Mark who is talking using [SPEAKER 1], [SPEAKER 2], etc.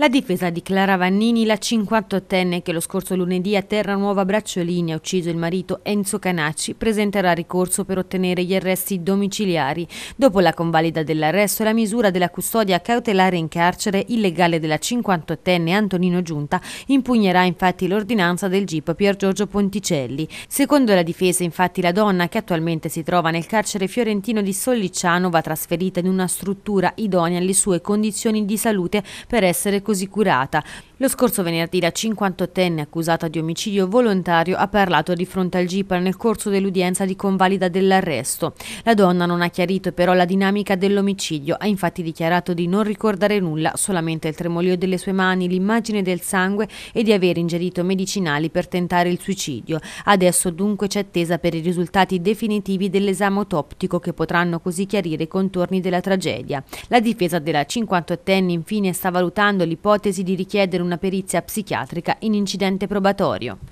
[SPEAKER 1] La difesa di Clara Vannini, la 58enne che lo scorso lunedì a Terra Nuova Bracciolini ha ucciso il marito Enzo Canacci, presenterà ricorso per ottenere gli arresti domiciliari. Dopo la convalida dell'arresto e la misura della custodia cautelare in carcere, illegale della 58enne Antonino Giunta impugnerà infatti l'ordinanza del GIP Pier Giorgio Ponticelli. Secondo la difesa, infatti, la donna che attualmente si trova nel carcere fiorentino di Sollicciano va trasferita in una struttura idonea alle sue condizioni di salute per essere così curata. Lo scorso venerdì la 58enne accusata di omicidio volontario ha parlato di fronte al GIPAR nel corso dell'udienza di convalida dell'arresto. La donna non ha chiarito però la dinamica dell'omicidio, ha infatti dichiarato di non ricordare nulla, solamente il tremolio delle sue mani, l'immagine del sangue e di aver ingerito medicinali per tentare il suicidio. Adesso dunque c'è attesa per i risultati definitivi dell'esame autoptico che potranno così chiarire i contorni della tragedia. La difesa della 58enne infine sta valutando l'ipotesi l'ipotesi di richiedere una perizia psichiatrica in incidente probatorio.